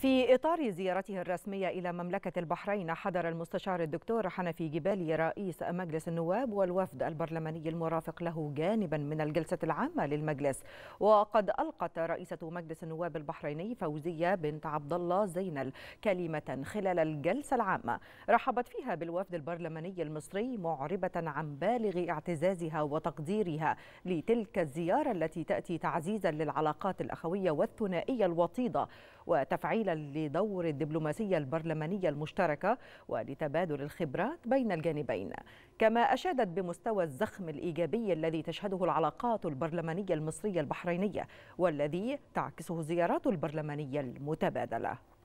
في إطار زيارته الرسمية إلى مملكة البحرين حضر المستشار الدكتور حنفي جبالي رئيس مجلس النواب والوفد البرلماني المرافق له جانبا من الجلسة العامة للمجلس وقد ألقت رئيسة مجلس النواب البحريني فوزية بنت عبد الله زينل كلمة خلال الجلسة العامة رحبت فيها بالوفد البرلماني المصري معربة عن بالغ اعتزازها وتقديرها لتلك الزيارة التي تأتي تعزيزا للعلاقات الأخوية والثنائية الوطيدة وتفعيلا لدور الدبلوماسية البرلمانية المشتركة ولتبادل الخبرات بين الجانبين كما أشادت بمستوى الزخم الإيجابي الذي تشهده العلاقات البرلمانية المصرية البحرينية والذي تعكسه الزيارات البرلمانية المتبادلة